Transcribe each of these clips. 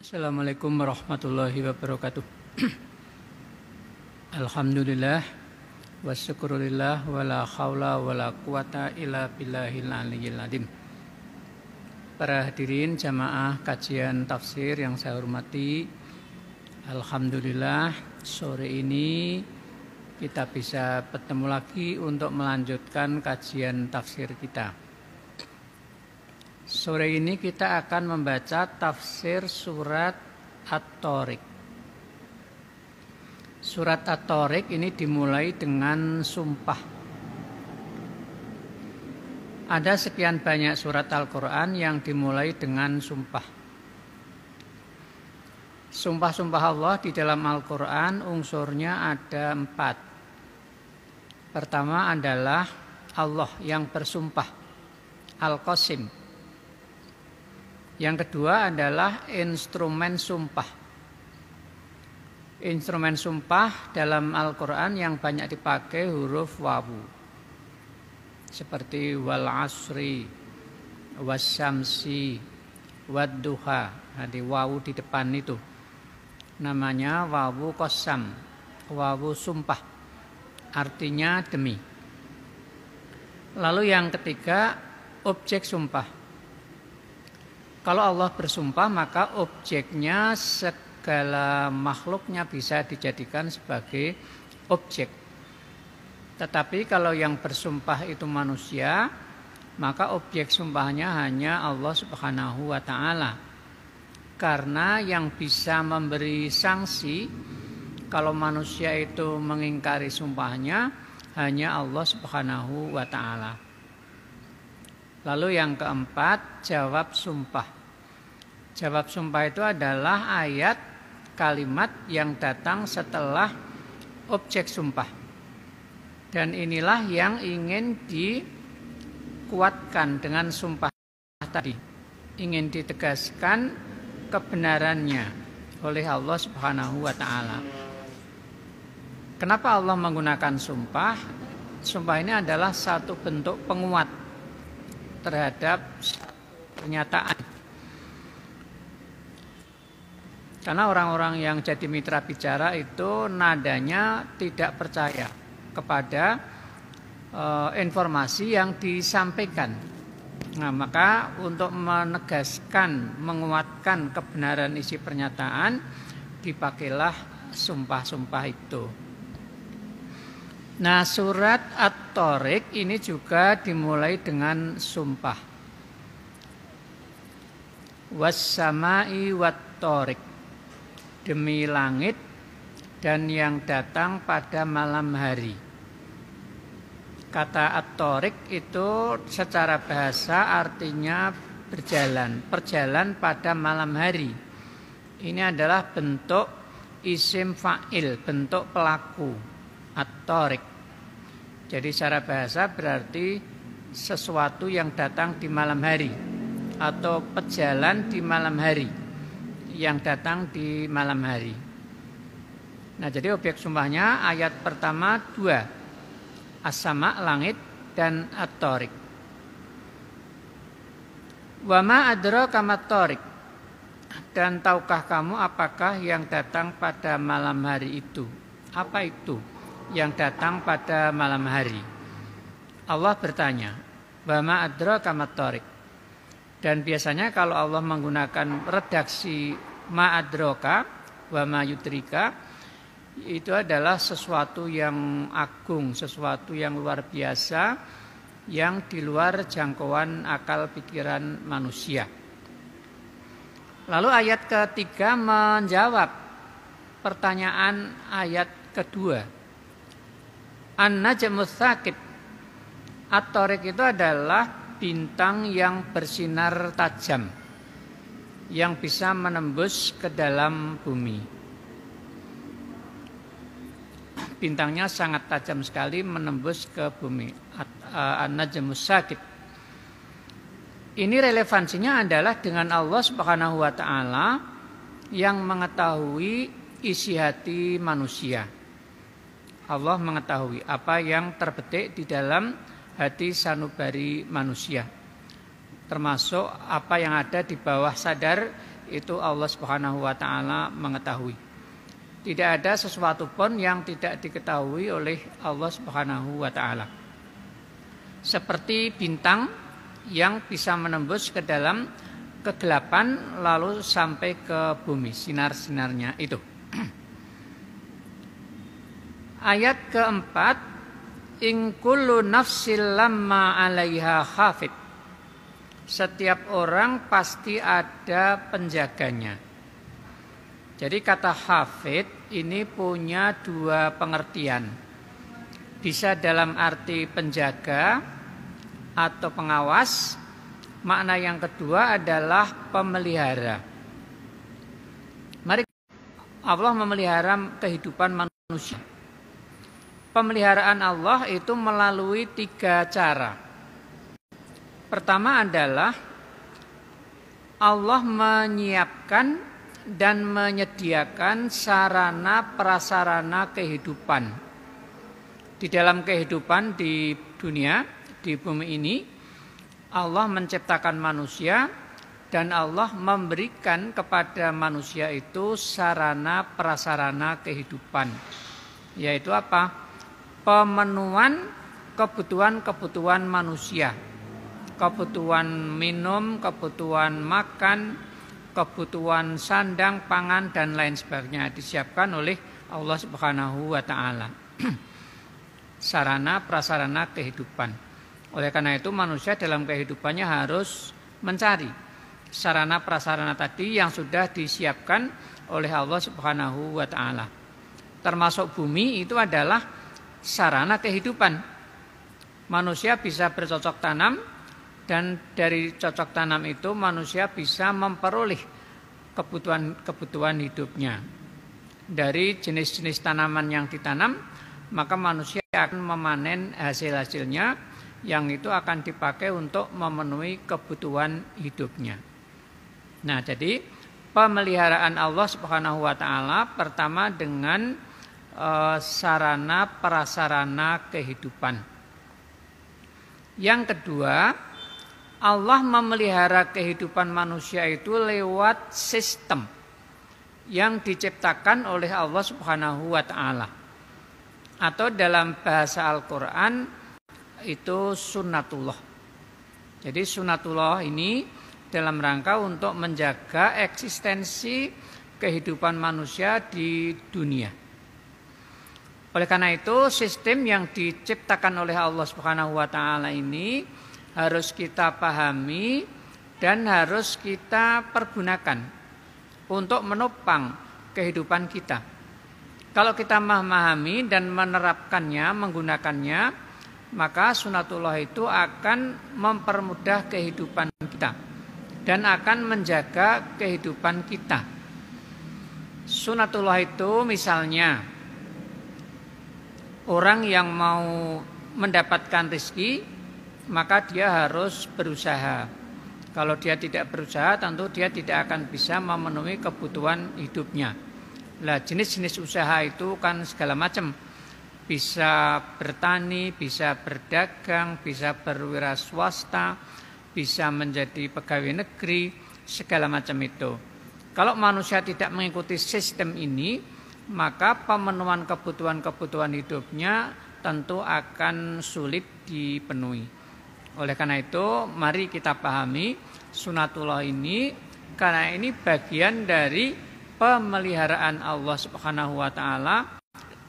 Assalamualaikum warahmatullahi wabarakatuh. Alhamdulillah wasyukurillah wala haula wala quwata illa billahil aliyyil adim. Para hadirin jamaah kajian tafsir yang saya hormati, alhamdulillah sore ini kita bisa bertemu lagi untuk melanjutkan kajian tafsir kita. Sore ini kita akan membaca tafsir surat At-Tariq. Surat At-Tariq ini dimulai dengan sumpah. Ada sekian banyak surat Al-Quran yang dimulai dengan sumpah. Sumpah-sumpah Allah di dalam Al-Quran unsurnya ada empat. Pertama adalah Allah yang bersumpah. Al-Qasim yang kedua adalah instrumen sumpah. Instrumen sumpah dalam Al-Quran yang banyak dipakai huruf wawu. Seperti wal asri, wasamsi, wadduha. Nanti wawu di depan itu. Namanya wawu kosam, wawu sumpah. Artinya demi. Lalu yang ketiga objek sumpah kalau Allah bersumpah maka objeknya segala makhluknya bisa dijadikan sebagai objek. Tetapi kalau yang bersumpah itu manusia, maka objek sumpahnya hanya Allah Subhanahu wa taala. Karena yang bisa memberi sanksi kalau manusia itu mengingkari sumpahnya hanya Allah Subhanahu wa taala. Lalu yang keempat, jawab sumpah. Jawab sumpah itu adalah ayat kalimat yang datang setelah objek sumpah. Dan inilah yang ingin dikuatkan dengan sumpah tadi. Ingin ditegaskan kebenarannya oleh Allah Subhanahu wa taala. Kenapa Allah menggunakan sumpah? Sumpah ini adalah satu bentuk penguat terhadap pernyataan. Karena orang-orang yang jadi mitra bicara itu nadanya tidak percaya kepada e, informasi yang disampaikan. Nah, maka untuk menegaskan, menguatkan kebenaran isi pernyataan, dipakailah sumpah-sumpah itu. Nah surat At-Tariq ini juga dimulai dengan sumpah. Wassama'i wat-tariq. Demi langit dan yang datang pada malam hari. Kata At-Tariq itu secara bahasa artinya berjalan. Perjalan pada malam hari. Ini adalah bentuk isim fa'il, bentuk pelaku. At-Tariq. Jadi secara bahasa berarti sesuatu yang datang di malam hari atau pejalan di malam hari yang datang di malam hari. Nah, jadi objek sumpahnya ayat pertama dua asama langit dan atorik. Wama adro kamat torik dan tahukah kamu apakah yang datang pada malam hari itu? Apa itu? yang datang pada malam hari. Allah bertanya, "Bama adra kamatorik." Dan biasanya kalau Allah menggunakan redaksi ma'adroka wa ma yutrika itu adalah sesuatu yang agung, sesuatu yang luar biasa yang di luar jangkauan akal pikiran manusia. Lalu ayat ketiga menjawab pertanyaan ayat kedua An-Najmus Sakit At-Tariq itu adalah bintang yang bersinar tajam Yang bisa menembus ke dalam bumi Bintangnya sangat tajam sekali menembus ke bumi eh, An-Najmus Sakit Ini relevansinya adalah dengan Allah Subhanahu wa taala yang mengetahui isi hati manusia Allah mengetahui apa yang terbetik di dalam hati sanubari manusia. Termasuk apa yang ada di bawah sadar itu Allah Subhanahu wa taala mengetahui. Tidak ada sesuatu pun yang tidak diketahui oleh Allah Subhanahu wa taala. Seperti bintang yang bisa menembus ke dalam kegelapan lalu sampai ke bumi sinar-sinarnya itu. Ayat keempat, in kullu nafsil lamma 'alaiha hafid. Setiap orang pasti ada penjaganya. Jadi kata hafid ini punya dua pengertian. Bisa dalam arti penjaga atau pengawas. Makna yang kedua adalah pemelihara. Mari Allah memelihara kehidupan manusia pemeliharaan Allah itu melalui tiga cara. Pertama adalah Allah menyiapkan dan menyediakan sarana prasarana kehidupan. Di dalam kehidupan di dunia, di bumi ini, Allah menciptakan manusia dan Allah memberikan kepada manusia itu sarana prasarana kehidupan. Yaitu apa? pemenuhan kebutuhan-kebutuhan manusia. Kebutuhan minum, kebutuhan makan, kebutuhan sandang, pangan dan lain sebagainya disiapkan oleh Allah Subhanahu wa taala. Sarana prasarana kehidupan. Oleh karena itu manusia dalam kehidupannya harus mencari sarana prasarana tadi yang sudah disiapkan oleh Allah Subhanahu wa taala. Termasuk bumi itu adalah sarana kehidupan. Manusia bisa bercocok tanam dan dari cocok tanam itu manusia bisa memperoleh kebutuhan-kebutuhan hidupnya. Dari jenis-jenis tanaman yang ditanam, maka manusia akan memanen hasil-hasilnya yang itu akan dipakai untuk memenuhi kebutuhan hidupnya. Nah, jadi pemeliharaan Allah Subhanahu wa taala pertama dengan Eh, sarana prasarana kehidupan. Yang kedua, Allah memelihara kehidupan manusia itu lewat sistem yang diciptakan oleh Allah Subhanahu wa taala. Atau dalam bahasa Al-Qur'an itu sunnatullah. Jadi sunnatullah ini dalam rangka untuk menjaga eksistensi kehidupan manusia di dunia. Oleh karena itu sistem yang diciptakan oleh Allah Subhanahu wa taala ini harus kita pahami dan harus kita pergunakan untuk menopang kehidupan kita. Kalau kita memahami dan menerapkannya, menggunakannya, maka sunatullah itu akan mempermudah kehidupan kita dan akan menjaga kehidupan kita. Sunatullah itu misalnya orang yang mau mendapatkan rezeki maka dia harus berusaha. Kalau dia tidak berusaha tentu dia tidak akan bisa memenuhi kebutuhan hidupnya. Lah jenis-jenis usaha itu kan segala macam. Bisa bertani, bisa berdagang, bisa berwira swasta, bisa menjadi pegawai negeri, segala macam itu. Kalau manusia tidak mengikuti sistem ini, maka pemenuhan kebutuhan-kebutuhan hidupnya tentu akan sulit dipenuhi. Oleh karena itu, mari kita pahami sunatullah ini karena ini bagian dari pemeliharaan Allah Subhanahu wa taala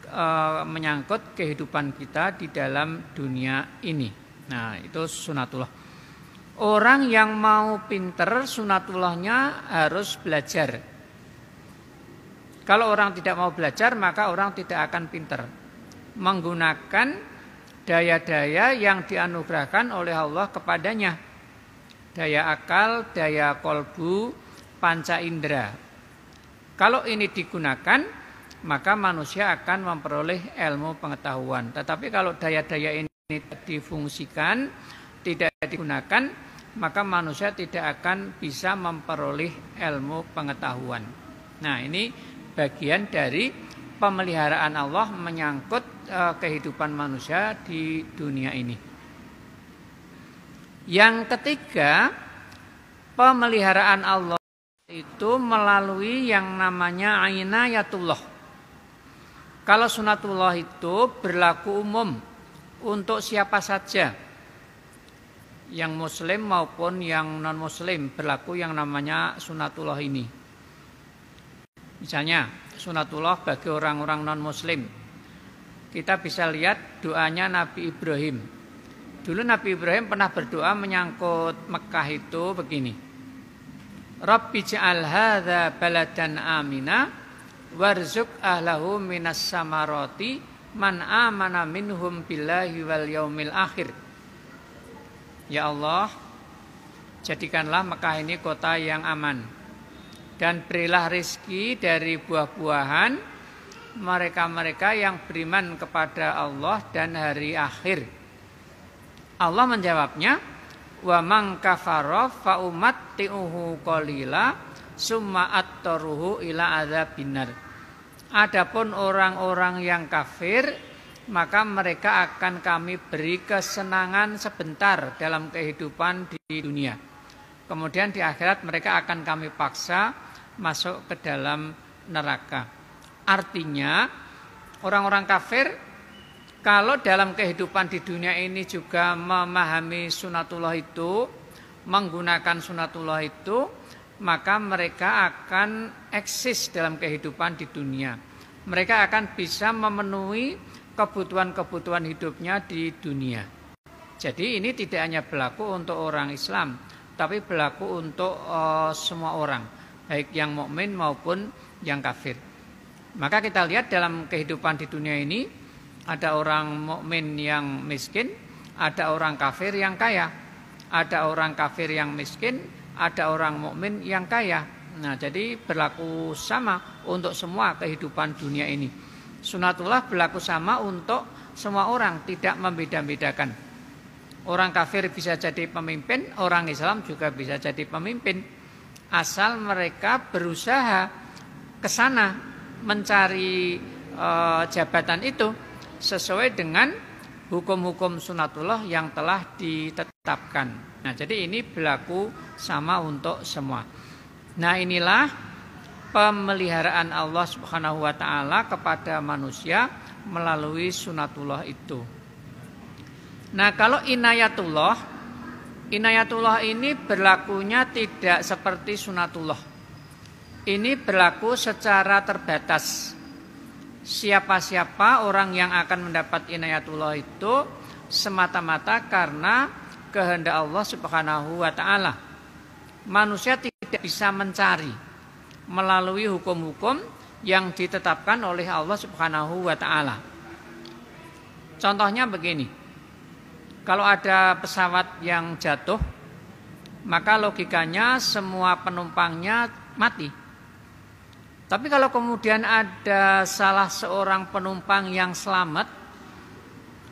e, menyangkut kehidupan kita di dalam dunia ini. Nah, itu sunatullah. Orang yang mau pinter sunatullahnya harus belajar kalau orang tidak mau belajar, maka orang tidak akan pinter. Menggunakan daya-daya yang dianugerahkan oleh Allah kepadanya. Daya akal, daya kolbu, panca indera. Kalau ini digunakan, maka manusia akan memperoleh ilmu pengetahuan. Tetapi kalau daya-daya ini difungsikan, tidak digunakan, maka manusia tidak akan bisa memperoleh ilmu pengetahuan. Nah, ini bagian dari pemeliharaan Allah menyangkut eh, kehidupan manusia di dunia ini. Yang ketiga, pemeliharaan Allah itu melalui yang namanya ainayatullah. Kalau sunatullah itu berlaku umum untuk siapa saja. Yang muslim maupun yang non muslim berlaku yang namanya sunatullah ini. Misalnya sunatullah bagi orang-orang non-muslim. Kita bisa lihat doanya Nabi Ibrahim. Dulu Nabi Ibrahim pernah berdoa menyangkut Mekah itu begini. Rabbi ja'al hadha baladan amina warzuk ahlahu minas samaroti man amana minhum billahi wal yaumil akhir. Ya Allah, jadikanlah Mekah ini kota yang aman dan berilah rizki dari buah-buahan mereka-mereka yang beriman kepada Allah dan hari akhir. Allah menjawabnya, wa man kafara fa umatti'uhu qalila summa attaruhu ila adzabinar. Adapun orang-orang yang kafir maka mereka akan kami beri kesenangan sebentar dalam kehidupan di dunia. Kemudian di akhirat mereka akan kami paksa masuk ke dalam neraka. Artinya orang-orang kafir kalau dalam kehidupan di dunia ini juga memahami sunatullah itu, menggunakan sunatullah itu, maka mereka akan eksis dalam kehidupan di dunia. Mereka akan bisa memenuhi kebutuhan-kebutuhan hidupnya di dunia. Jadi ini tidak hanya berlaku untuk orang Islam, tapi berlaku untuk uh, semua orang baik yang mukmin maupun yang kafir. Maka kita lihat dalam kehidupan di dunia ini ada orang mukmin yang miskin, ada orang kafir yang kaya, ada orang kafir yang miskin, ada orang mukmin yang kaya. Nah, jadi berlaku sama untuk semua kehidupan dunia ini. Sunatullah berlaku sama untuk semua orang, tidak membeda-bedakan. Orang kafir bisa jadi pemimpin, orang Islam juga bisa jadi pemimpin asal mereka berusaha ke sana mencari e, jabatan itu sesuai dengan hukum-hukum sunatullah yang telah ditetapkan. Nah, jadi ini berlaku sama untuk semua. Nah, inilah pemeliharaan Allah Subhanahu wa taala kepada manusia melalui sunatullah itu. Nah, kalau inayatullah Inayatullah ini berlakunya tidak seperti sunatullah. Ini berlaku secara terbatas. Siapa-siapa orang yang akan mendapat inayatullah itu semata-mata karena kehendak Allah Subhanahu wa taala. Manusia tidak bisa mencari melalui hukum-hukum yang ditetapkan oleh Allah Subhanahu wa taala. Contohnya begini. Kalau ada pesawat yang jatuh, maka logikanya semua penumpangnya mati. Tapi kalau kemudian ada salah seorang penumpang yang selamat,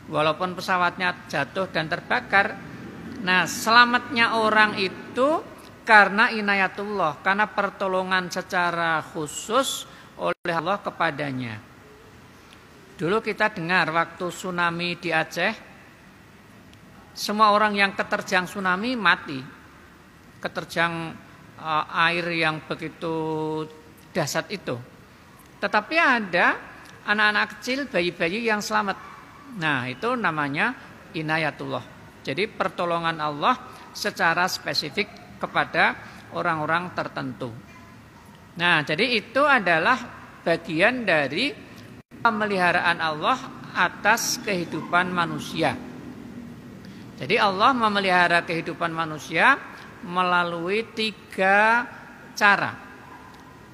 walaupun pesawatnya jatuh dan terbakar, nah selamatnya orang itu karena inayatullah, karena pertolongan secara khusus oleh Allah kepadanya. Dulu kita dengar waktu tsunami di Aceh, semua orang yang keterjang tsunami mati. Keterjang uh, air yang begitu dasar itu. Tetapi ada anak-anak kecil, bayi-bayi yang selamat. Nah, itu namanya inayatullah. Jadi pertolongan Allah secara spesifik kepada orang-orang tertentu. Nah, jadi itu adalah bagian dari pemeliharaan Allah atas kehidupan manusia. Jadi Allah memelihara kehidupan manusia melalui tiga cara.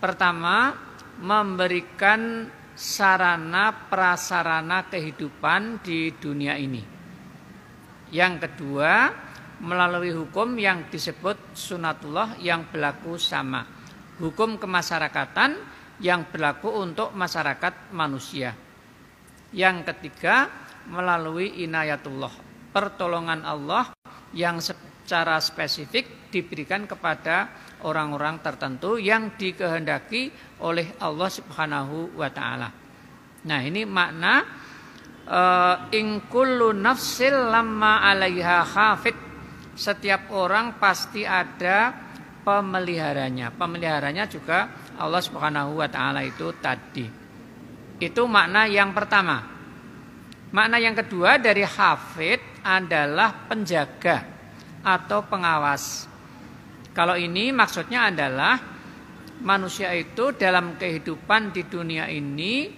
Pertama, memberikan sarana prasarana kehidupan di dunia ini. Yang kedua, melalui hukum yang disebut sunatullah yang berlaku sama. Hukum kemasyarakatan yang berlaku untuk masyarakat manusia. Yang ketiga, melalui inayatullah pertolongan Allah yang secara spesifik diberikan kepada orang-orang tertentu yang dikehendaki oleh Allah Subhanahu wa taala. Nah, ini makna eh, in kullu nafsil lamma 'alaiha Setiap orang pasti ada pemeliharanya. Pemeliharanya juga Allah Subhanahu wa taala itu tadi. Itu makna yang pertama. Makna yang kedua dari hafid adalah penjaga atau pengawas. Kalau ini maksudnya adalah manusia itu dalam kehidupan di dunia ini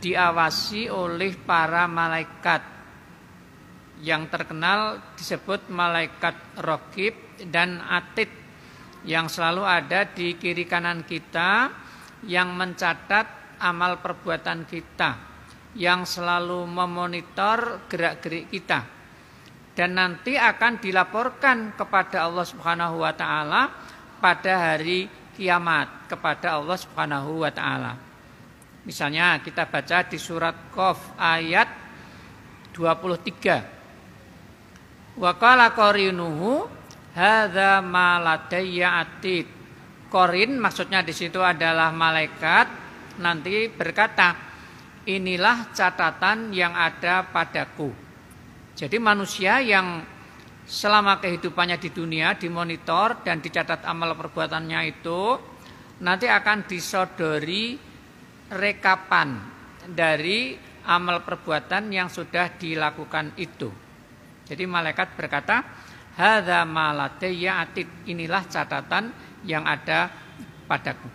diawasi oleh para malaikat yang terkenal disebut malaikat rokib dan atid yang selalu ada di kiri kanan kita yang mencatat amal perbuatan kita yang selalu memonitor gerak-gerik kita dan nanti akan dilaporkan kepada Allah Subhanahu wa taala pada hari kiamat kepada Allah Subhanahu wa taala. Misalnya kita baca di surat Qaf ayat 23. Wa qala qarinuhu hadza ma ladayya atid. Korin maksudnya di situ adalah malaikat nanti berkata, inilah catatan yang ada padaku. Jadi manusia yang selama kehidupannya di dunia dimonitor dan dicatat amal perbuatannya itu nanti akan disodori rekapan dari amal perbuatan yang sudah dilakukan itu. Jadi malaikat berkata, "Hadza ya atid." Inilah catatan yang ada padaku.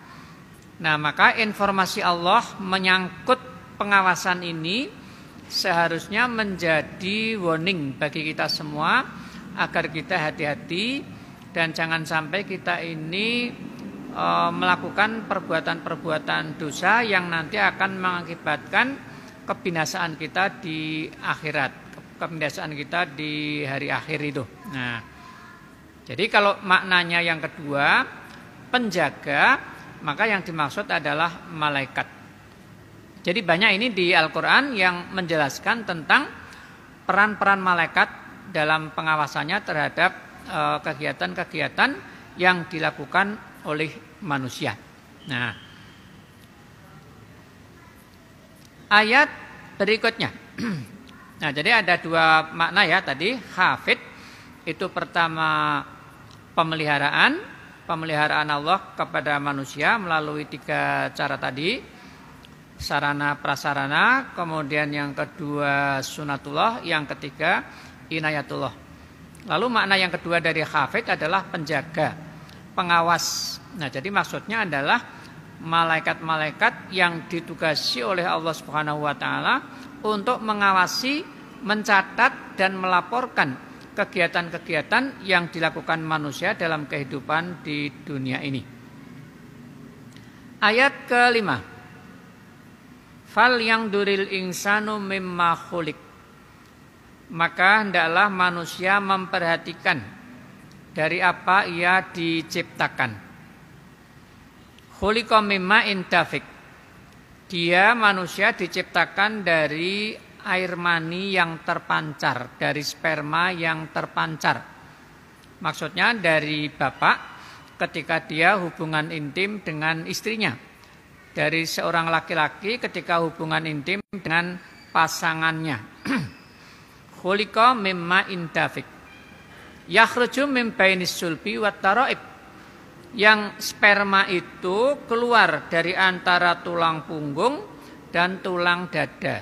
Nah, maka informasi Allah menyangkut pengawasan ini seharusnya menjadi warning bagi kita semua agar kita hati-hati dan jangan sampai kita ini e, melakukan perbuatan-perbuatan dosa yang nanti akan mengakibatkan kebinasaan kita di akhirat, kebinasaan kita di hari akhir itu. Nah, jadi kalau maknanya yang kedua penjaga, maka yang dimaksud adalah malaikat. Jadi banyak ini di Al-Quran yang menjelaskan tentang peran-peran malaikat dalam pengawasannya terhadap e, kegiatan-kegiatan yang dilakukan oleh manusia. Nah, ayat berikutnya. Nah, jadi ada dua makna ya tadi hafid itu pertama pemeliharaan, pemeliharaan Allah kepada manusia melalui tiga cara tadi sarana prasarana, kemudian yang kedua sunatullah, yang ketiga inayatullah. Lalu makna yang kedua dari hafid adalah penjaga, pengawas. Nah, jadi maksudnya adalah malaikat-malaikat yang ditugasi oleh Allah Subhanahu wa taala untuk mengawasi, mencatat dan melaporkan kegiatan-kegiatan yang dilakukan manusia dalam kehidupan di dunia ini. Ayat kelima. Fal yang duril insanu mimma khulik. Maka hendaklah manusia memperhatikan dari apa ia diciptakan. Khuliqa mimma intafik. Dia manusia diciptakan dari air mani yang terpancar, dari sperma yang terpancar. Maksudnya dari bapak ketika dia hubungan intim dengan istrinya dari seorang laki-laki ketika hubungan intim dengan pasangannya. Khuliqa mimma indafik. Yakhruju mim bainis sulbi wat taraib. Yang sperma itu keluar dari antara tulang punggung dan tulang dada.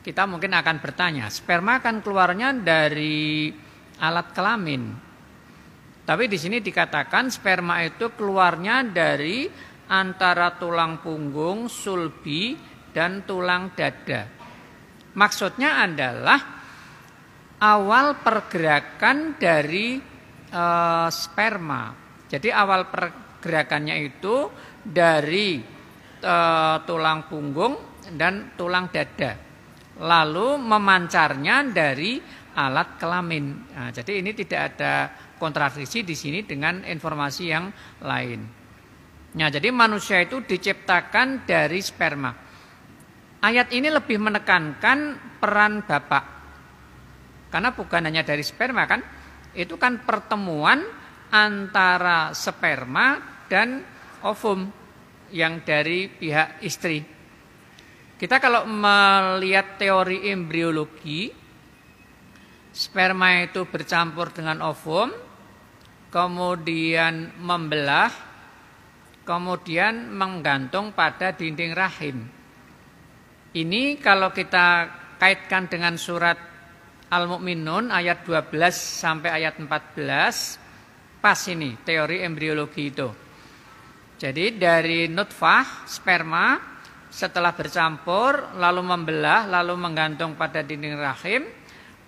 Kita mungkin akan bertanya, sperma akan keluarnya dari alat kelamin. Tapi di sini dikatakan sperma itu keluarnya dari antara tulang punggung, sulbi, dan tulang dada. Maksudnya adalah awal pergerakan dari e, sperma. Jadi awal pergerakannya itu dari e, tulang punggung dan tulang dada. Lalu memancarnya dari alat kelamin. Nah, jadi ini tidak ada kontradiksi di sini dengan informasi yang lain. Nah, jadi manusia itu diciptakan dari sperma. Ayat ini lebih menekankan peran bapak. Karena bukan hanya dari sperma kan, itu kan pertemuan antara sperma dan ovum yang dari pihak istri. Kita kalau melihat teori embriologi, sperma itu bercampur dengan ovum, kemudian membelah kemudian menggantung pada dinding rahim. Ini kalau kita kaitkan dengan surat Al-Mu'minun ayat 12 sampai ayat 14 pas ini teori embriologi itu. Jadi dari nutfah sperma setelah bercampur lalu membelah lalu menggantung pada dinding rahim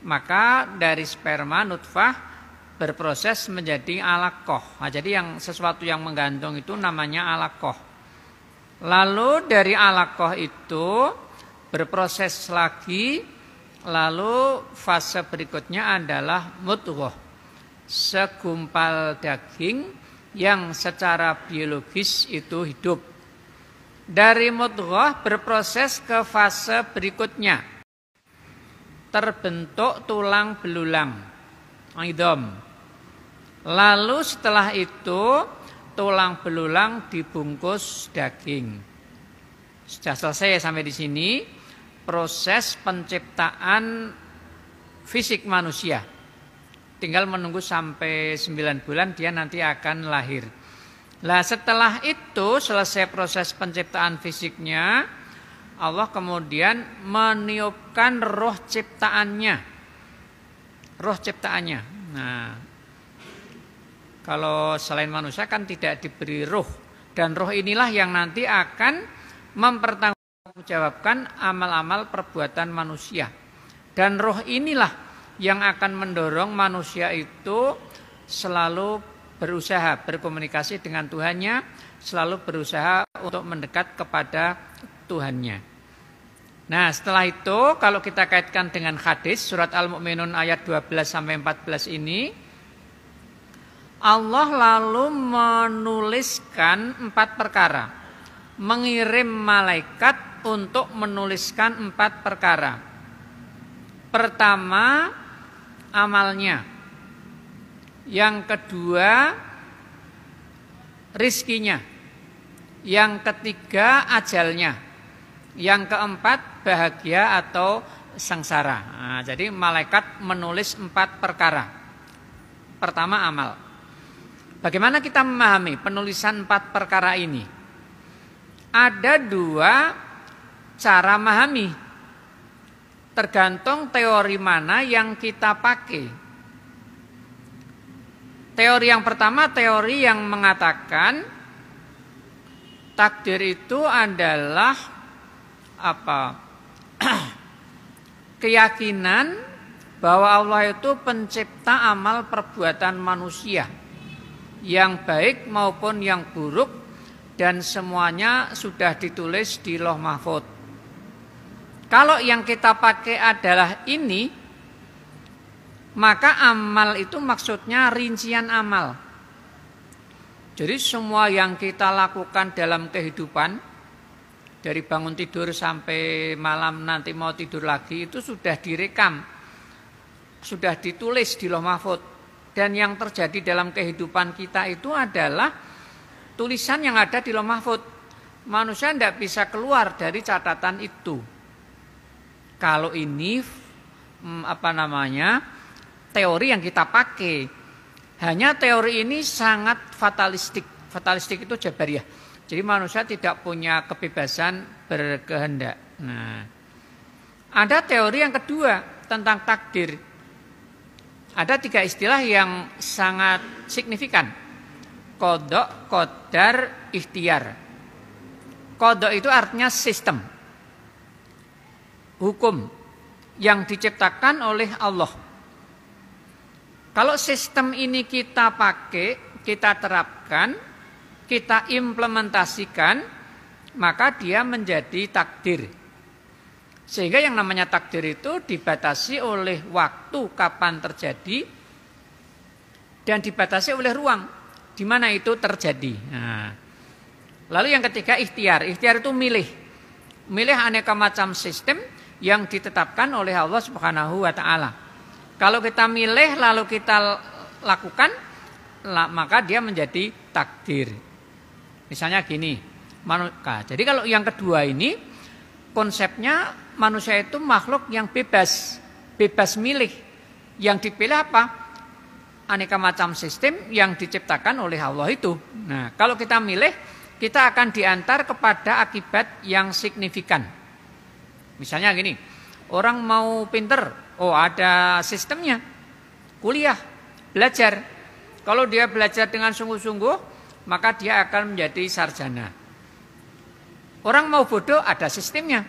maka dari sperma nutfah berproses menjadi alakoh. Nah, jadi yang sesuatu yang menggantung itu namanya alakoh. Lalu dari alakoh itu berproses lagi. Lalu fase berikutnya adalah mutuhoh. Segumpal daging yang secara biologis itu hidup. Dari mutuhoh berproses ke fase berikutnya. Terbentuk tulang belulang. Idom Lalu setelah itu tulang belulang dibungkus daging. Sudah selesai sampai di sini proses penciptaan fisik manusia. Tinggal menunggu sampai 9 bulan dia nanti akan lahir. Lah setelah itu selesai proses penciptaan fisiknya, Allah kemudian meniupkan roh ciptaannya. Roh ciptaannya. Nah, kalau selain manusia kan tidak diberi roh dan roh inilah yang nanti akan mempertanggungjawabkan amal-amal perbuatan manusia. Dan roh inilah yang akan mendorong manusia itu selalu berusaha berkomunikasi dengan Tuhannya, selalu berusaha untuk mendekat kepada Tuhannya. Nah, setelah itu kalau kita kaitkan dengan hadis surat Al-Mu'minun ayat 12 sampai 14 ini, Allah lalu menuliskan empat perkara. Mengirim malaikat untuk menuliskan empat perkara. Pertama, amalnya. Yang kedua, rizkinya. Yang ketiga, ajalnya. Yang keempat, bahagia atau sengsara. Nah, jadi malaikat menulis empat perkara. Pertama, amal. Bagaimana kita memahami penulisan empat perkara ini? Ada dua cara memahami. Tergantung teori mana yang kita pakai. Teori yang pertama teori yang mengatakan takdir itu adalah apa? keyakinan bahwa Allah itu pencipta amal perbuatan manusia yang baik maupun yang buruk dan semuanya sudah ditulis di loh mahfud. Kalau yang kita pakai adalah ini, maka amal itu maksudnya rincian amal. Jadi semua yang kita lakukan dalam kehidupan, dari bangun tidur sampai malam nanti mau tidur lagi, itu sudah direkam, sudah ditulis di loh mahfud dan yang terjadi dalam kehidupan kita itu adalah tulisan yang ada di lemah food. Manusia tidak bisa keluar dari catatan itu. Kalau ini hmm, apa namanya teori yang kita pakai, hanya teori ini sangat fatalistik. Fatalistik itu jabariyah. Jadi manusia tidak punya kebebasan berkehendak. Nah, ada teori yang kedua tentang takdir. Ada tiga istilah yang sangat signifikan. Kodok, kodar, ikhtiar. Kodok itu artinya sistem. Hukum yang diciptakan oleh Allah. Kalau sistem ini kita pakai, kita terapkan, kita implementasikan, maka dia menjadi takdir. Sehingga yang namanya takdir itu dibatasi oleh waktu kapan terjadi dan dibatasi oleh ruang di mana itu terjadi. Nah. Lalu yang ketiga ikhtiar. Ikhtiar itu milih. Milih aneka macam sistem yang ditetapkan oleh Allah Subhanahu wa taala. Kalau kita milih lalu kita lakukan maka dia menjadi takdir. Misalnya gini, manusia. Nah, jadi kalau yang kedua ini konsepnya manusia itu makhluk yang bebas, bebas milih. Yang dipilih apa? Aneka macam sistem yang diciptakan oleh Allah itu. Nah, kalau kita milih, kita akan diantar kepada akibat yang signifikan. Misalnya gini, orang mau pinter, oh ada sistemnya. Kuliah, belajar. Kalau dia belajar dengan sungguh-sungguh, maka dia akan menjadi sarjana. Orang mau bodoh ada sistemnya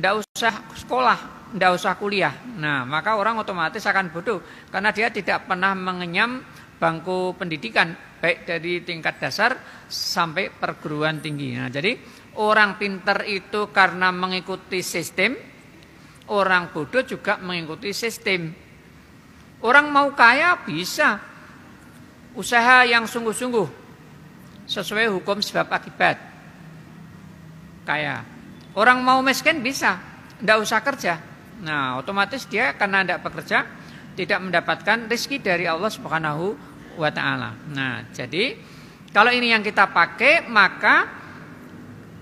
tidak usah sekolah, tidak usah kuliah. Nah, maka orang otomatis akan bodoh karena dia tidak pernah mengenyam bangku pendidikan baik dari tingkat dasar sampai perguruan tinggi. Nah, jadi orang pinter itu karena mengikuti sistem, orang bodoh juga mengikuti sistem. Orang mau kaya bisa usaha yang sungguh-sungguh sesuai hukum sebab akibat kaya. Orang mau miskin bisa, tidak usah kerja. Nah, otomatis dia karena tidak bekerja tidak mendapatkan rezeki dari Allah Subhanahu wa taala. Nah, jadi kalau ini yang kita pakai maka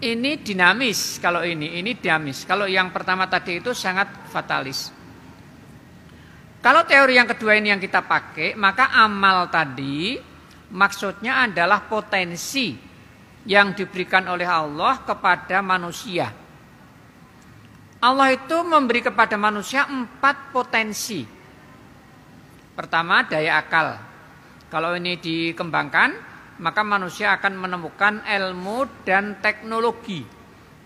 ini dinamis kalau ini, ini dinamis. Kalau yang pertama tadi itu sangat fatalis. Kalau teori yang kedua ini yang kita pakai, maka amal tadi maksudnya adalah potensi yang diberikan oleh Allah kepada manusia. Allah itu memberi kepada manusia empat potensi. Pertama, daya akal. Kalau ini dikembangkan, maka manusia akan menemukan ilmu dan teknologi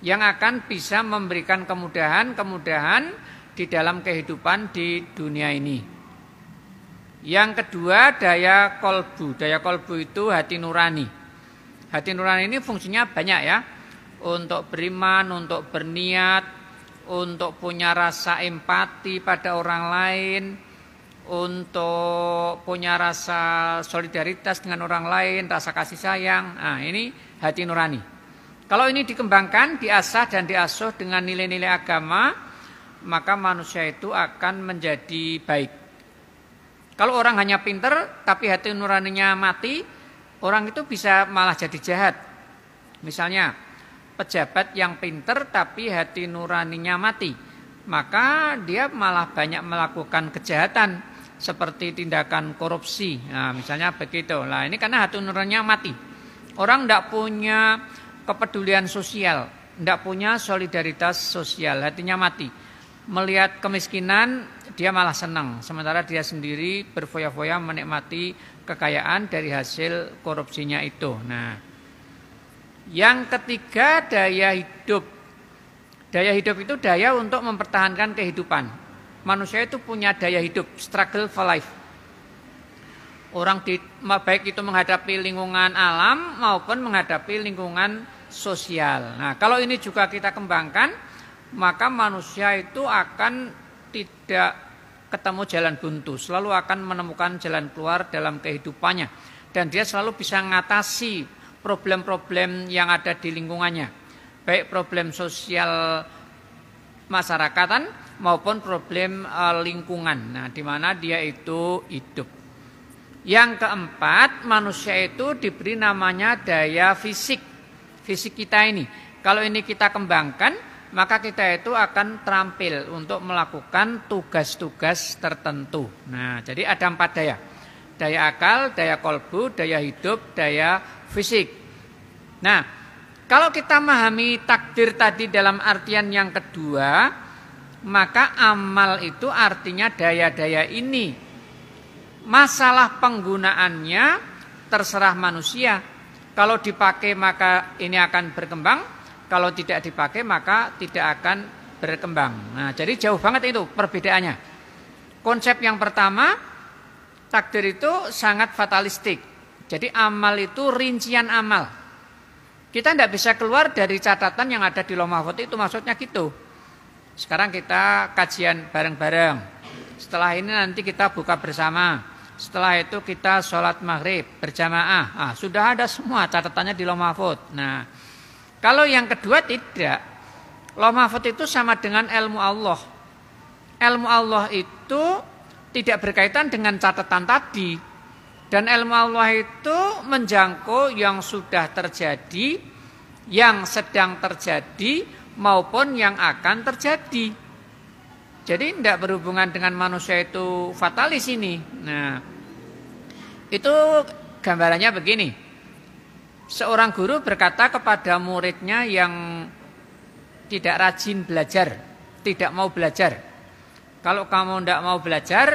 yang akan bisa memberikan kemudahan-kemudahan di dalam kehidupan di dunia ini. Yang kedua, daya kolbu. Daya kolbu itu hati nurani Hati nurani ini fungsinya banyak ya. Untuk beriman, untuk berniat, untuk punya rasa empati pada orang lain, untuk punya rasa solidaritas dengan orang lain, rasa kasih sayang. Nah, ini hati nurani. Kalau ini dikembangkan, diasah dan diasuh dengan nilai-nilai agama, maka manusia itu akan menjadi baik. Kalau orang hanya pinter tapi hati nuraninya mati, Orang itu bisa malah jadi jahat. Misalnya pejabat yang pinter tapi hati nuraninya mati, maka dia malah banyak melakukan kejahatan seperti tindakan korupsi. Nah, misalnya begitu. Nah, ini karena hati nuraninya mati. Orang tidak punya kepedulian sosial, tidak punya solidaritas sosial, hatinya mati. Melihat kemiskinan, dia malah senang, sementara dia sendiri berfoya-foya menikmati kekayaan dari hasil korupsinya itu. Nah, yang ketiga daya hidup. Daya hidup itu daya untuk mempertahankan kehidupan. Manusia itu punya daya hidup, struggle for life. Orang di, baik itu menghadapi lingkungan alam maupun menghadapi lingkungan sosial. Nah, kalau ini juga kita kembangkan, maka manusia itu akan tidak ketemu jalan buntu, selalu akan menemukan jalan keluar dalam kehidupannya dan dia selalu bisa mengatasi problem-problem yang ada di lingkungannya, baik problem sosial masyarakatan maupun problem eh, lingkungan. Nah, di mana dia itu hidup. Yang keempat, manusia itu diberi namanya daya fisik. Fisik kita ini. Kalau ini kita kembangkan, maka kita itu akan terampil untuk melakukan tugas-tugas tertentu. Nah, jadi ada empat daya. Daya akal, daya kolbu, daya hidup, daya fisik. Nah, kalau kita memahami takdir tadi dalam artian yang kedua, maka amal itu artinya daya-daya ini. Masalah penggunaannya terserah manusia. Kalau dipakai maka ini akan berkembang, kalau tidak dipakai maka tidak akan berkembang. Nah, jadi jauh banget itu perbedaannya. Konsep yang pertama, takdir itu sangat fatalistik. Jadi amal itu rincian amal. Kita tidak bisa keluar dari catatan yang ada di Lomahfud itu maksudnya gitu. Sekarang kita kajian bareng-bareng. Setelah ini nanti kita buka bersama. Setelah itu kita sholat maghrib berjamaah. Ah, sudah ada semua catatannya di Lomahfud. Nah, kalau yang kedua tidak. Lauh mahfud itu sama dengan ilmu Allah. Ilmu Allah itu tidak berkaitan dengan catatan tadi. Dan ilmu Allah itu menjangkau yang sudah terjadi, yang sedang terjadi, maupun yang akan terjadi. Jadi tidak berhubungan dengan manusia itu fatalis ini. Nah, itu gambarannya begini. Seorang guru berkata kepada muridnya yang tidak rajin belajar, tidak mau belajar. Kalau kamu tidak mau belajar,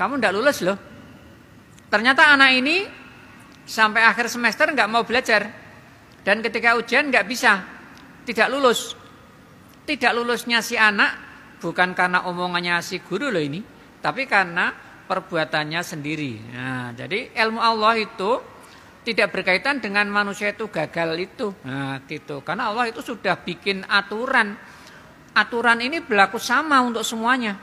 kamu tidak lulus loh. Ternyata anak ini sampai akhir semester nggak mau belajar. Dan ketika ujian nggak bisa, tidak lulus. Tidak lulusnya si anak bukan karena omongannya si guru loh ini, tapi karena perbuatannya sendiri. Nah, jadi ilmu Allah itu tidak berkaitan dengan manusia itu gagal itu. Nah, gitu. Karena Allah itu sudah bikin aturan. Aturan ini berlaku sama untuk semuanya.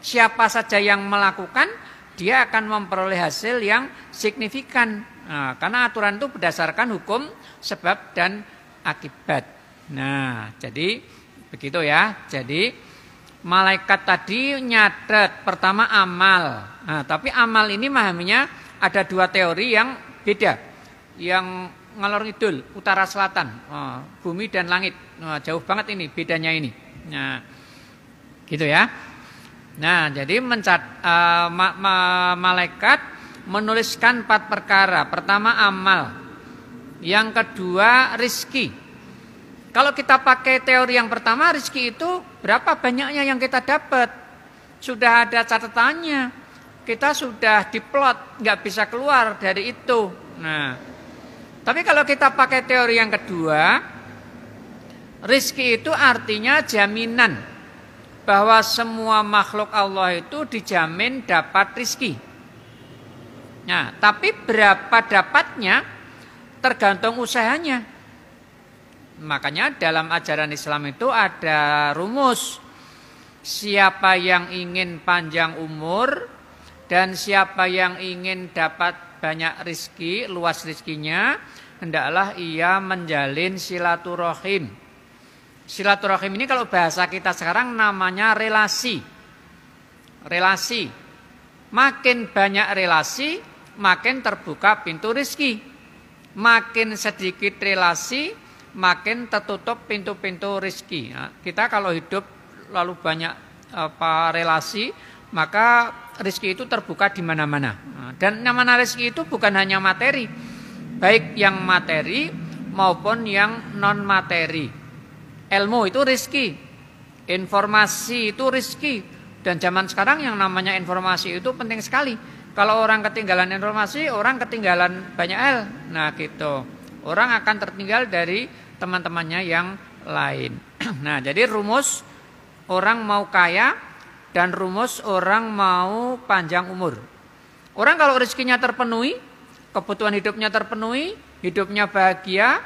Siapa saja yang melakukan, dia akan memperoleh hasil yang signifikan. Nah, karena aturan itu berdasarkan hukum sebab dan akibat. Nah, jadi begitu ya. Jadi malaikat tadi nyatet pertama amal. Nah, tapi amal ini memahaminya ada dua teori yang beda yang ngalor ngidul utara selatan oh, bumi dan langit oh, jauh banget ini bedanya ini nah gitu ya nah jadi mencat uh, ma ma malaikat menuliskan empat perkara pertama amal yang kedua rizki kalau kita pakai teori yang pertama rizki itu berapa banyaknya yang kita dapat sudah ada catatannya kita sudah diplot nggak bisa keluar dari itu nah tapi kalau kita pakai teori yang kedua, rizki itu artinya jaminan bahwa semua makhluk Allah itu dijamin dapat rizki. Nah, tapi berapa dapatnya tergantung usahanya. Makanya dalam ajaran Islam itu ada rumus. Siapa yang ingin panjang umur dan siapa yang ingin dapat banyak rizki, luas rizkinya, hendaklah ia menjalin silaturahim. Silaturahim ini kalau bahasa kita sekarang namanya relasi. Relasi. Makin banyak relasi, makin terbuka pintu rizki. Makin sedikit relasi, makin tertutup pintu-pintu rizki. Nah, kita kalau hidup lalu banyak apa relasi, maka rezeki itu terbuka di mana-mana. Nah, dan mana rezeki itu bukan hanya materi, baik yang materi maupun yang non materi. Ilmu itu rezeki, informasi itu rezeki. Dan zaman sekarang yang namanya informasi itu penting sekali. Kalau orang ketinggalan informasi, orang ketinggalan banyak hal. Nah gitu, orang akan tertinggal dari teman-temannya yang lain. Nah jadi rumus orang mau kaya dan rumus orang mau panjang umur. Orang kalau rezekinya terpenuhi, kebutuhan hidupnya terpenuhi, hidupnya bahagia,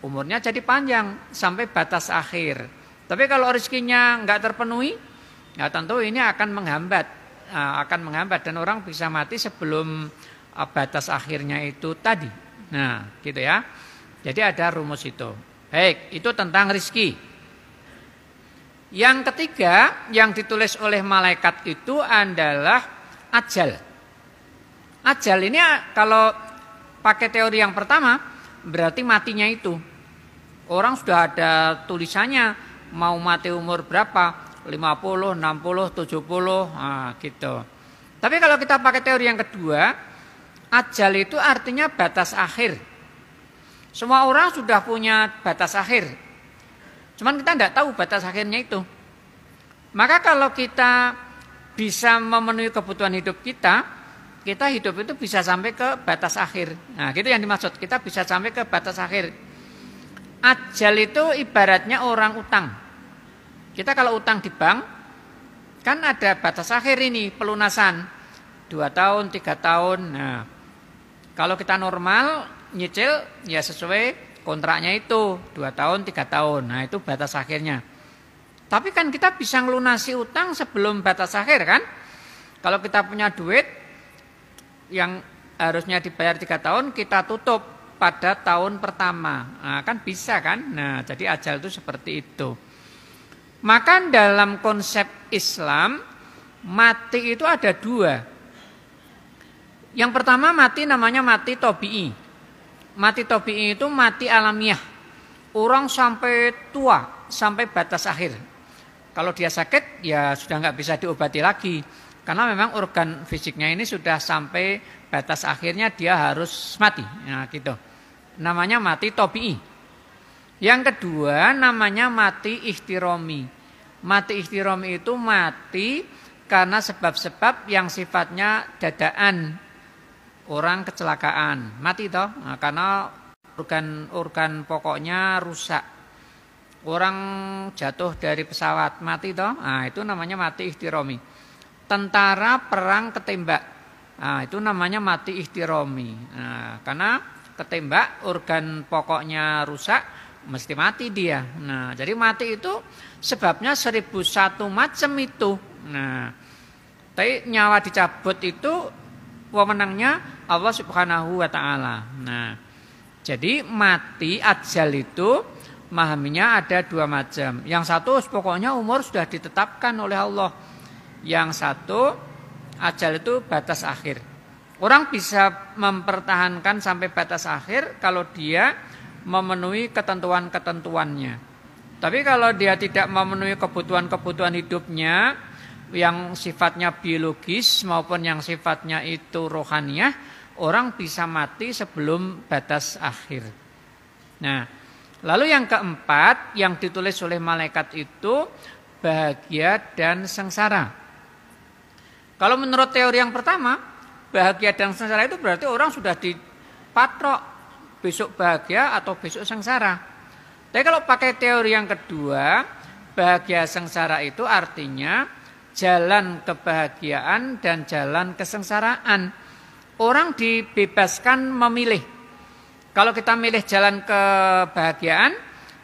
umurnya jadi panjang sampai batas akhir. Tapi kalau rezekinya nggak terpenuhi, ya tentu ini akan menghambat, eh, akan menghambat dan orang bisa mati sebelum eh, batas akhirnya itu tadi. Nah, gitu ya. Jadi ada rumus itu. Baik, itu tentang rezeki. Yang ketiga yang ditulis oleh malaikat itu adalah ajal. Ajal ini kalau pakai teori yang pertama berarti matinya itu. Orang sudah ada tulisannya mau mati umur berapa 50, 60, 70 nah, gitu. Tapi kalau kita pakai teori yang kedua ajal itu artinya batas akhir. Semua orang sudah punya batas akhir Cuman kita tidak tahu batas akhirnya itu. Maka kalau kita bisa memenuhi kebutuhan hidup kita, kita hidup itu bisa sampai ke batas akhir. Nah, itu yang dimaksud. Kita bisa sampai ke batas akhir. Ajal itu ibaratnya orang utang. Kita kalau utang di bank, kan ada batas akhir ini pelunasan. Dua tahun, tiga tahun. Nah, kalau kita normal, nyicil, ya sesuai kontraknya itu dua tahun tiga tahun nah itu batas akhirnya tapi kan kita bisa melunasi utang sebelum batas akhir kan kalau kita punya duit yang harusnya dibayar tiga tahun kita tutup pada tahun pertama nah, kan bisa kan nah jadi ajal itu seperti itu maka dalam konsep Islam mati itu ada dua yang pertama mati namanya mati tobi'i Mati tobi'i itu mati alamiah. Orang sampai tua, sampai batas akhir. Kalau dia sakit ya sudah nggak bisa diobati lagi. Karena memang organ fisiknya ini sudah sampai batas akhirnya dia harus mati. Nah gitu. Namanya mati tobi'i. Yang kedua namanya mati ihtiromi. Mati ihtirom itu mati karena sebab-sebab yang sifatnya dadaan orang kecelakaan mati toh nah, karena organ-organ pokoknya rusak orang jatuh dari pesawat mati toh nah, itu namanya mati ihtiromi tentara perang ketembak nah, itu namanya mati ihtiromi nah, karena ketembak organ pokoknya rusak mesti mati dia. Nah, jadi mati itu sebabnya seribu satu macam itu. Nah, tapi nyawa dicabut itu wewenangnya Allah Subhanahu wa taala. Nah, jadi mati ajal itu mahaminya ada dua macam. Yang satu pokoknya umur sudah ditetapkan oleh Allah. Yang satu ajal itu batas akhir. Orang bisa mempertahankan sampai batas akhir kalau dia memenuhi ketentuan-ketentuannya. Tapi kalau dia tidak memenuhi kebutuhan-kebutuhan hidupnya, yang sifatnya biologis maupun yang sifatnya itu rohaniah, orang bisa mati sebelum batas akhir. Nah, lalu yang keempat yang ditulis oleh malaikat itu bahagia dan sengsara. Kalau menurut teori yang pertama, bahagia dan sengsara itu berarti orang sudah dipatrok besok bahagia atau besok sengsara. Tapi kalau pakai teori yang kedua, bahagia sengsara itu artinya jalan kebahagiaan dan jalan kesengsaraan. Orang dibebaskan memilih. Kalau kita milih jalan kebahagiaan,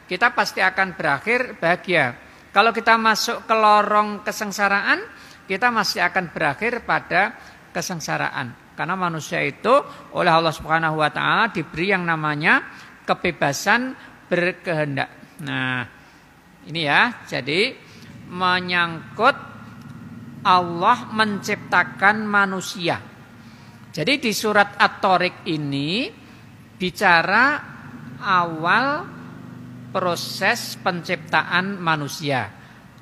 kita pasti akan berakhir bahagia. Kalau kita masuk ke lorong kesengsaraan, kita masih akan berakhir pada kesengsaraan. Karena manusia itu oleh Allah Subhanahu wa taala diberi yang namanya kebebasan berkehendak. Nah, ini ya. Jadi menyangkut Allah menciptakan manusia. Jadi di surat At-Tariq ini bicara awal proses penciptaan manusia.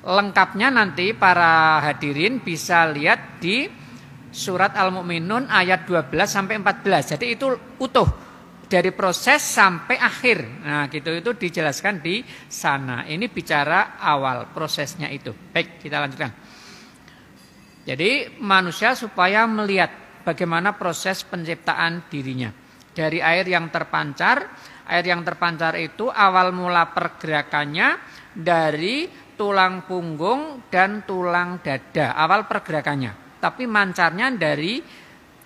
Lengkapnya nanti para hadirin bisa lihat di surat Al-Mu'minun ayat 12 sampai 14. Jadi itu utuh dari proses sampai akhir. Nah, gitu itu dijelaskan di sana. Ini bicara awal prosesnya itu. Baik, kita lanjutkan. Jadi manusia supaya melihat bagaimana proses penciptaan dirinya. Dari air yang terpancar, air yang terpancar itu awal mula pergerakannya dari tulang punggung dan tulang dada, awal pergerakannya. Tapi mancarnya dari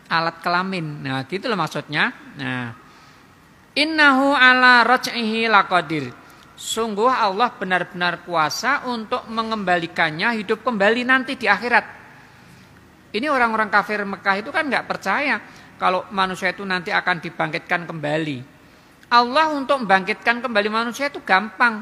alat kelamin. Nah, gitu loh maksudnya. Nah, innahu ala raj'ihi laqadir. Sungguh Allah benar-benar kuasa untuk mengembalikannya hidup kembali nanti di akhirat. Ini orang-orang kafir Mekah itu kan nggak percaya kalau manusia itu nanti akan dibangkitkan kembali. Allah untuk membangkitkan kembali manusia itu gampang.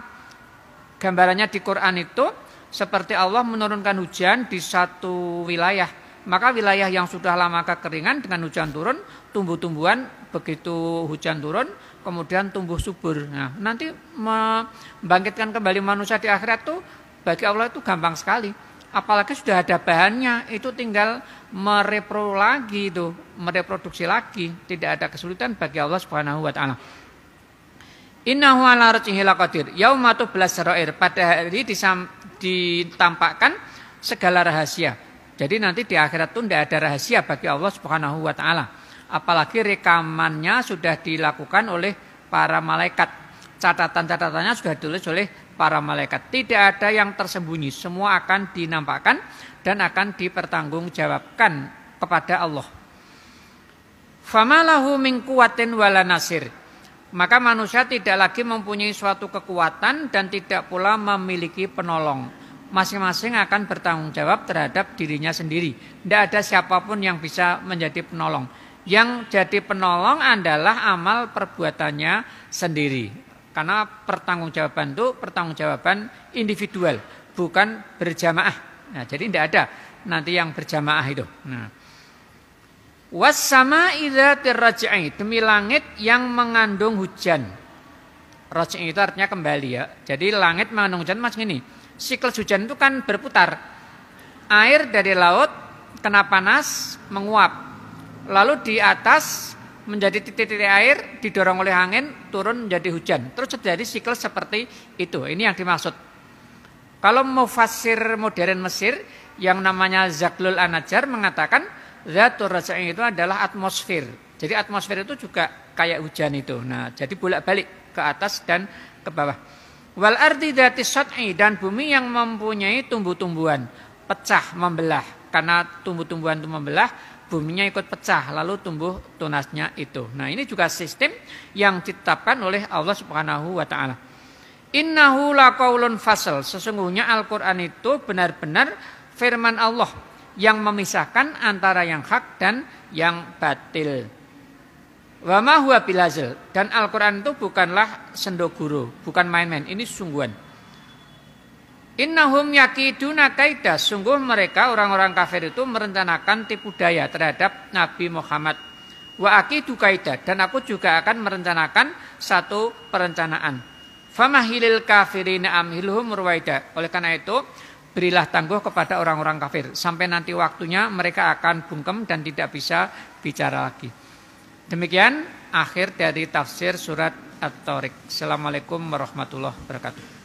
Gambarannya di Quran itu seperti Allah menurunkan hujan di satu wilayah. Maka wilayah yang sudah lama kekeringan dengan hujan turun, tumbuh-tumbuhan begitu hujan turun, kemudian tumbuh subur. Nah, nanti membangkitkan kembali manusia di akhirat tuh bagi Allah itu gampang sekali apalagi sudah ada bahannya itu tinggal merepro lagi itu mereproduksi lagi tidak ada kesulitan bagi Allah Subhanahu wa taala innahu ala rajhihi laqadir yauma belas sarair pada hari disam, ditampakkan segala rahasia jadi nanti di akhirat itu tidak ada rahasia bagi Allah Subhanahu wa taala apalagi rekamannya sudah dilakukan oleh para malaikat catatan-catatannya sudah ditulis oleh para malaikat. Tidak ada yang tersembunyi, semua akan dinampakkan dan akan dipertanggungjawabkan kepada Allah. Famalahu min kuwatin wala nasir. Maka manusia tidak lagi mempunyai suatu kekuatan dan tidak pula memiliki penolong. Masing-masing akan bertanggung jawab terhadap dirinya sendiri. Tidak ada siapapun yang bisa menjadi penolong. Yang jadi penolong adalah amal perbuatannya sendiri. Karena pertanggungjawaban itu pertanggungjawaban individual, bukan berjamaah. Nah, jadi tidak ada nanti yang berjamaah itu. Nah. Wasama ida raj'i, demi langit yang mengandung hujan. Raj'i itu artinya kembali ya. Jadi langit mengandung hujan mas gini. Siklus hujan itu kan berputar. Air dari laut kena panas menguap. Lalu di atas menjadi titik-titik air didorong oleh angin turun menjadi hujan. Terus terjadi siklus seperti itu. Ini yang dimaksud. Kalau mufasir modern Mesir yang namanya Zaklul Anajar mengatakan Zatur Raja'i itu adalah atmosfer. Jadi atmosfer itu juga kayak hujan itu. Nah, jadi bolak-balik ke atas dan ke bawah. Wal ardi dzati sat'i dan bumi yang mempunyai tumbuh-tumbuhan pecah membelah karena tumbuh-tumbuhan itu membelah buminya ikut pecah lalu tumbuh tunasnya itu. Nah, ini juga sistem yang ditetapkan oleh Allah Subhanahu wa taala. Innahu laqaulun fasil. Sesungguhnya Al-Qur'an itu benar-benar firman Allah yang memisahkan antara yang hak dan yang batil. Wa ma huwa bilazil. Dan Al-Qur'an itu bukanlah sendok guru, bukan main-main. Ini sungguhan. Innahum yakiduna kaida. Sungguh mereka orang-orang kafir itu merencanakan tipu daya terhadap Nabi Muhammad. Wa akidu kaida. Dan aku juga akan merencanakan satu perencanaan. Famahilil kafirin amhilhum ruwaida. Oleh karena itu, berilah tangguh kepada orang-orang kafir. Sampai nanti waktunya mereka akan bungkem dan tidak bisa bicara lagi. Demikian akhir dari tafsir surat At-Tariq. Assalamualaikum warahmatullahi wabarakatuh.